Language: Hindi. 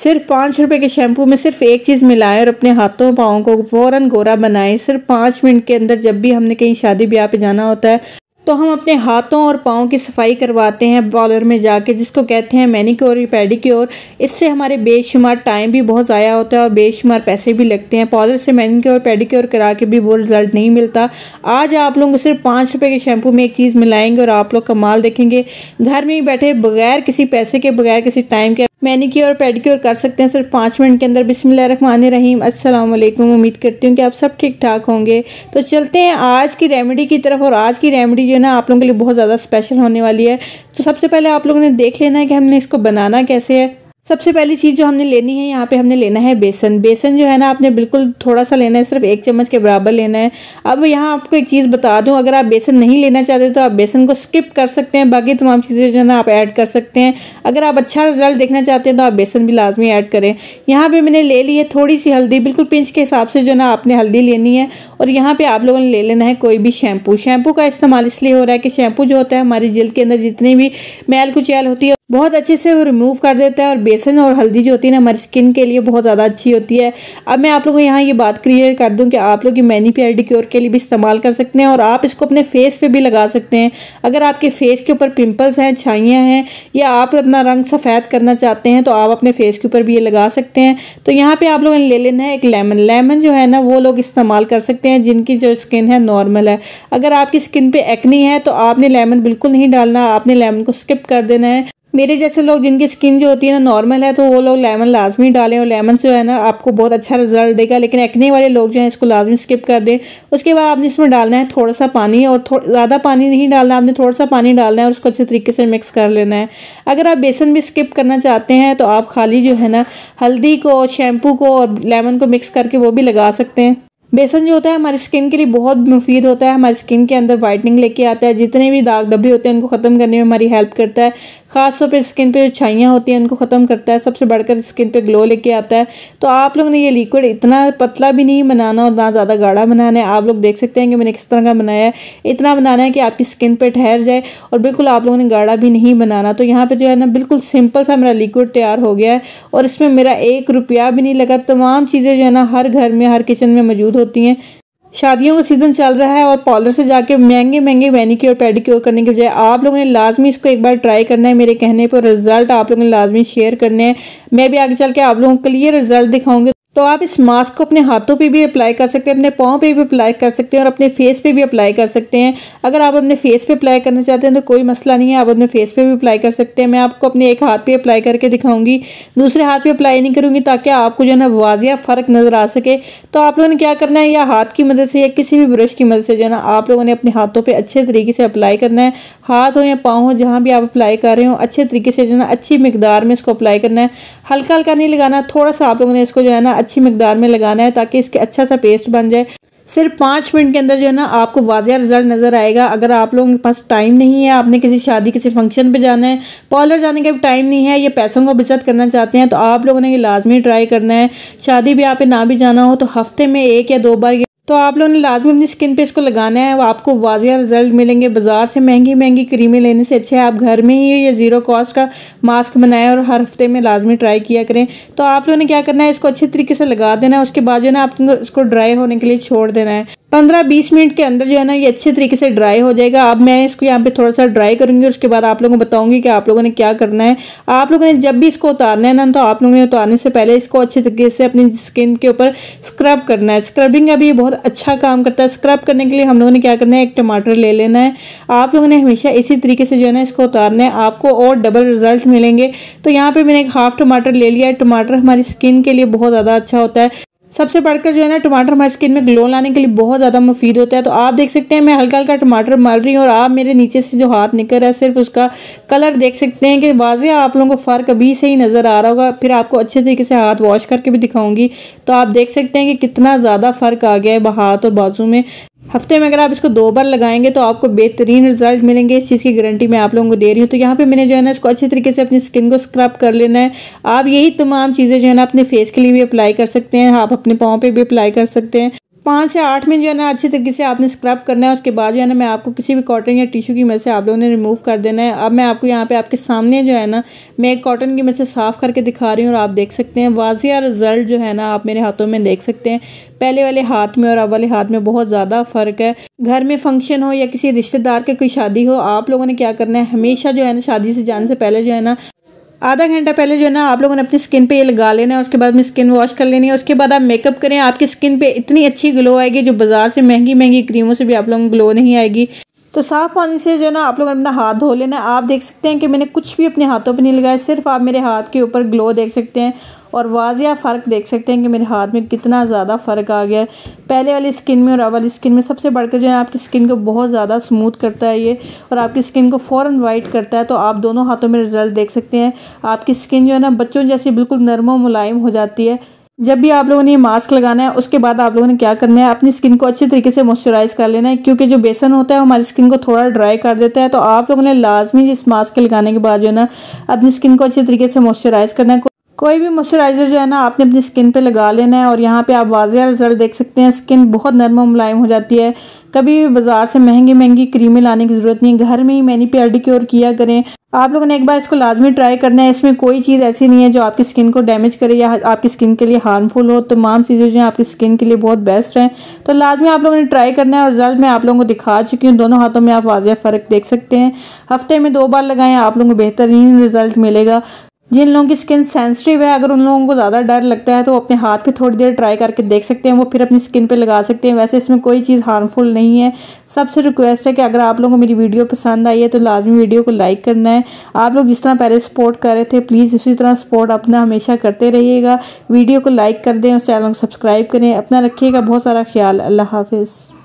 सिर्फ पाँच रुपए के शैम्पू में सिर्फ एक चीज़ मिलाए और अपने हाथों पाओ को फ़ौरन गोरा बनाए सिर्फ पाँच मिनट के अंदर जब भी हमने कहीं शादी ब्याह पे जाना होता है तो हम अपने हाथों और पाँव की सफाई करवाते हैं पॉलर में जाके जिसको कहते हैं मैनिक्योर या पेडिक्योर इससे हमारे बेशुमार टाइम भी बहुत ज़ाया होता है और बेशुमार पैसे भी लगते हैं पॉलर से मैनीक्योर पेडिक्योर करा के भी वो रिज़ल्ट नहीं मिलता आज आप लोगों को सिर्फ पाँच रुपये के शैम्पू में एक चीज़ मिलाएंगे और आप लोग कमाल देखेंगे घर में ही बैठे बगैर किसी पैसे के बगैर किसी टाइम के मैनिक्योर और पेडिक्योर कर सकते हैं सिर्फ पाँच मिनट के अंदर बिसमिल्ल रन रहीम असलम उम्मीद करती हूँ कि आप सब ठीक ठाक होंगे तो चलते हैं आज की रेमेडी की तरफ और आज की रेमेडी जो है ना आप लोगों के लिए बहुत ज़्यादा स्पेशल होने वाली है तो सबसे पहले आप लोगों ने देख लेना है कि हमने इसको बनाना कैसे है सबसे पहली चीज़ जो हमने लेनी है यहाँ पे हमने लेना है बेसन बेसन जो है ना आपने बिल्कुल थोड़ा सा लेना है सिर्फ एक चम्मच के बराबर लेना है अब यहाँ आपको एक चीज़ बता दूँ अगर आप बेसन नहीं लेना चाहते तो आप बेसन को स्किप कर सकते हैं बाकी तमाम चीज़ें जो है ना आप ऐड कर सकते हैं अगर आप अच्छा रिजल्ट देखना चाहते हैं तो आप बेसन भी लाजमी ऐड करें यहाँ पर मैंने ले ली है थोड़ी सी हल्दी बिल्कुल पिंच के हिसाब से जो है ना आपने हल्दी लेनी है और यहाँ पर आप लोगों ने ले लेना है कोई भी शैम्पू शैम्पू का इस्तेमाल इसलिए हो रहा है कि शैम्पू जो होता है हमारी जल्द के अंदर जितनी भी मैल कुचैल होती है बहुत अच्छे से वो रिमूव कर देता है और बेसन और हल्दी जो होती है ना हमारी स्किन के लिए बहुत ज़्यादा अच्छी होती है अब मैं आप लोगों को यहाँ ये बात क्लियर कर दूँ कि आप लोग ये मैनी पेडिक्योर के लिए भी इस्तेमाल कर सकते हैं और आप इसको अपने फेस पर भी लगा सकते हैं अगर आपके फेस के ऊपर पिम्पल्स हैं छाइयाँ हैं या आप अपना रंग सफ़ेद करना चाहते हैं तो आप अपने फेस के ऊपर भी ये लगा सकते हैं तो यहाँ पर आप लोगों ने ले लेना है एक लेमन लेमन जो है ना वो लोग इस्तेमाल कर सकते हैं जिनकी जो स्किन है नॉर्मल है अगर आपकी स्किन पे एक्नी है तो आपने लेमन बिल्कुल नहीं डालना आपने लेमन को स्किप कर देना है मेरे जैसे लोग जिनकी स्किन जो होती है ना नॉर्मल है तो वो लोग लेमन लाजमी डालें और लेमन से जो है ना आपको बहुत अच्छा रिजल्ट देगा लेकिन एक्ने वाले लोग जो हैं इसको लाजमी स्किप कर दें उसके बाद आपने इसमें डालना है थोड़ा सा पानी और थोड़ा ज़्यादा पानी नहीं डालना आपने थोड़ा सा पानी डालना है और उसको अच्छे तरीके से मिक्स कर लेना है अगर आप बेसन भी स्किप करना चाहते हैं तो आप खाली जो है ना हल्दी को शैम्पू को और लेमन को मिक्स करके वो भी लगा सकते हैं बेसन जो होता है हमारी स्किन के लिए बहुत मुफीद होता है हमारी स्किन के अंदर वाइटनिंग लेके आता है जितने भी दाग धब्बे होते हैं उनको ख़त्म करने में हमारी हेल्प करता है ख़ासतौर पर स्किन पे जो छाइयाँ होती हैं उनको ख़त्म करता है सबसे बढ़कर स्किन पे ग्लो लेके आता है तो आप लोग ने ये लिक्विड इतना पतला भी नहीं बनाना और ना ज़्यादा गाढ़ा बनाना है आप लोग देख सकते हैं कि मैंने किस तरह का बनाया है इतना बनाना है कि आपकी स्किन पर ठहर जाए और बिल्कुल आप लोगों ने गाढ़ा भी नहीं बनाना तो यहाँ पर जो है ना बिल्कुल सिंपल सा मेरा लिक्विड तैयार हो गया है और इसमें मेरा एक रुपया भी नहीं लगा तमाम चीज़ें जो है ना हर घर में हर किचन में मौजूद होती हैं शादियों का सीज़न चल रहा है और पार्लर से जाके महंगे महंगे मैनिक्योर पेडिक्योर करने के बजाय आप लोगों ने लाजमी इसको एक बार ट्राई करना है मेरे कहने पर रिजल्ट आप लोगों ने लाजमी शेयर करने हैं मैं भी आगे चल के आप लोगों को क्लियर रिजल्ट दिखाऊंगी तो आप इस मास्क को अपने हाथों पे भी अप्लाई कर सकते हैं अपने पाँव पे भी अप्लाई कर सकते हैं और अपने फेस पे भी अप्लाई कर सकते हैं अगर आप अपने फेस पे अप्लाई करना चाहते हैं तो कोई मसला नहीं है आप अपने फेस पे भी अप्लाई कर सकते हैं मैं आपको अपने एक हाथ पे अप्लाई करके दिखाऊंगी दूसरे हाथ पे अप्लाई नहीं करूँगी ताकि आपको जो है ना वाजिया फ़र्क नज़र आ सके तो आप लोगों ने क्या करना है या हाथ की मदद से या किसी भी ब्रश की मदद से जो है ना आप लोगों ने अपने हाथों पर अच्छे तरीके से अप्लाई करना है हाथ हो या पाँव हो जहाँ भी आप अप्लाई कर रहे हो अच्छे तरीके से जो है ना अच्छी मकदार में इसको अप्लाई करना है हल्का हल्का नहीं लगाना थोड़ा सा आप लोगों ने इसको जो है ना अच्छी मकदार में लगाना है ताकि इसके अच्छा सा पेस्ट बन जाए सिर्फ पाँच मिनट के अंदर जो है ना आपको वाजिया रिजल्ट नज़र आएगा अगर आप लोगों के पास टाइम नहीं है आपने किसी शादी किसी फंक्शन पे जाना है पार्लर जाने का भी टाइम नहीं है ये पैसों को बचत करना चाहते हैं तो आप लोगों ने ये लाजमी ट्राई करना है शादी भी आप ना भी जाना हो तो हफ्ते में एक या दो बार तो आप लोगों ने लाजमी अपनी स्किन पे इसको लगाना है वो आपको वाजिया रिजल्ट मिलेंगे बाजार से महंगी महंगी क्रीमें लेने से अच्छा है आप घर में ही ये ज़ीरो कॉस्ट का मास्क बनाएं और हर हफ्ते में लाजमी ट्राई किया करें तो आप लोगों ने क्या करना है इसको अच्छे तरीके से लगा देना है उसके बाद जो है ना आपको इसको ड्राई होने के लिए छोड़ देना है पंद्रह बीस मिनट के अंदर जो है ना ये अच्छे तरीके से ड्राई हो जाएगा अब मैं इसको यहाँ पे थोड़ा सा ड्राई करूँगी और उसके बाद आप लोगों को बताऊँगी कि आप लोगों ने क्या करना है आप लोगों ने जब भी इसको उतारना है ना तो आप लोगों ने उतारने से पहले इसको अच्छे तरीके से अपनी स्किन के ऊपर स्क्रब करना है स्क्रबिंग का भी बहुत अच्छा काम करता है स्क्रब करने के लिए हम लोगों ने क्या करना है एक टमाटर ले लेना है आप लोगों ने हमेशा इसी तरीके से जो है ना इसको उतारना है आपको और डबल रिजल्ट मिलेंगे तो यहाँ पर मैंने एक हाफ टमाटर ले लिया है टमाटर हमारी स्किन के लिए बहुत ज़्यादा अच्छा होता है सबसे बढ़कर जो है ना टमाटर हमारी स्किन में ग्लो लाने के लिए बहुत ज़्यादा मुफीद होता है तो आप देख सकते हैं मैं हल्का हल्का टमाटर मल रही हूँ और आप मेरे नीचे से जो हाथ निकल रहा है सिर्फ उसका कलर देख सकते हैं कि वाजह आप लोगों को फ़र्क अभी से ही नज़र आ रहा होगा फिर आपको अच्छे तरीके से हाथ वॉश करके भी दिखाऊंगी तो आप देख सकते हैं कि कितना ज़्यादा फ़र्क आ गया है हाथ और बाजू में हफ्ते में अगर आप इसको दो बार लगाएंगे तो आपको बेहतरीन रिजल्ट मिलेंगे इस चीज़ की गारंटी मैं आप लोगों को दे रही हूँ तो यहाँ पे मैंने जो है ना इसको अच्छे तरीके से अपनी स्किन को स्क्रब कर लेना है आप यही तमाम चीज़ें जो है ना अपने फेस के लिए भी अप्लाई कर सकते हैं आप अपने पाँव पर भी अप्लाई कर सकते हैं पाँच से आठ मिनट जो है ना अच्छे तरीके से आपने स्क्रब करना है उसके बाद जो है ना मैं आपको किसी भी कॉटन या टिशू की मदद से आप लोगों ने रिमूव कर देना है अब मैं आपको यहाँ पे आपके सामने जो है ना मैं एक कॉटन की मदद से साफ़ करके दिखा रही हूँ और आप देख सकते हैं वाजिया रिजल्ट जो है ना आप मेरे हाथों में देख सकते हैं पहले वाले हाथ में और अब वाले हाथ में बहुत ज़्यादा फ़र्क है घर में फंक्शन हो या किसी रिश्तेदार के कोई शादी हो आप लोगों ने क्या करना है हमेशा जो है ना शादी से जाने से पहले जो है ना आधा घंटा पहले जो है ना आप लोगों ने अपनी स्किन पे ये लगा लेना है उसके बाद में स्किन वॉश कर लेनी है उसके बाद आप मेकअप करें आपकी स्किन पे इतनी अच्छी ग्लो आएगी जो बाजार से महंगी महंगी क्रीमों से भी आप लोगों को ग्लो नहीं आएगी तो साफ़ पानी से जो है ना आप लोग अपना हाथ धो लेना आप देख सकते हैं कि मैंने कुछ भी अपने हाथों पर नहीं लगाया सिर्फ आप मेरे हाथ के ऊपर ग्लो देख सकते हैं और वाजिया फ़र्क देख सकते हैं कि मेरे हाथ में कितना ज़्यादा फ़र्क आ गया है पहले वाली स्किन में और अब वाली स्किन में सबसे बढ़कर जो है आपकी स्किन को बहुत ज़्यादा स्मूथ करता है ये और आपकी स्किन को फ़ौर वाइट करता है तो आप दोनों हाथों में रिज़ल्ट देख सकते हैं आपकी स्किन जो है ना बच्चों जैसी बिल्कुल नरम मुलायम हो जाती है जब भी आप लोगों ने मास्क लगाना है उसके बाद आप लोगों ने क्या करना है अपनी स्किन को अच्छे तरीके से मॉइस्चराइज़ कर लेना है क्योंकि जो बेसन होता है हमारी स्किन को थोड़ा ड्राई कर देता है तो आप लोगों ने लाजमी इस मास्क लगाने के बाद जो है ना अपनी स्किन को अच्छे तरीके से मॉइस्चराइज़ करना है कोई भी मॉइस्चराइज़र जो है ना आपने अपनी स्किन पे लगा लेना है और यहाँ पे आप वाजिया रिजल्ट देख सकते हैं स्किन बहुत नरम मुलायम हो जाती है कभी भी बाज़ार से महंगी महंगी क्रीमें लाने की ज़रूरत नहीं है घर में ही मैनी पेडिक्योर किया करें आप लोगों ने एक बार इसको लाजमी ट्राई करना है इसमें कोई चीज़ ऐसी नहीं है जो आपकी स्किन को डैमेज करे या आपकी स्किन के लिए हार्मफुल हो तमाम चीज़ें जो हैं आपकी स्किन के लिए बहुत बेस्ट हैं तो लाजमी आप लोगों ने ट्राई करना है और रिजल्ट मैं आप लोगों को दिखा चुकी हूँ दोनों हाथों में आप वाजिया फ़र्क देख सकते हैं हफ्ते में दो बार लगाएं आप लोगों को बेहतरीन रिजल्ट मिलेगा जिन लोगों की स्किन सेंसिटिव है अगर उन लोगों को ज़्यादा डर लगता है तो अपने हाथ पे थोड़ी देर ट्राई करके देख सकते हैं वो फिर अपनी स्किन पे लगा सकते हैं वैसे इसमें कोई चीज़ हार्मफुल नहीं है सबसे रिक्वेस्ट है कि अगर आप लोगों को मेरी वीडियो पसंद आई है तो लाजमी वीडियो को लाइक करना है आप लोग जिस तरह पहले सपोर्ट कर रहे थे प्लीज़ उसी तरह सपोर्ट अपना हमेशा करते रहिएगा वीडियो को लाइक कर दें और चैनल को सब्सक्राइब करें अपना रखिएगा बहुत सारा ख्याल अल्लाह हाफिज़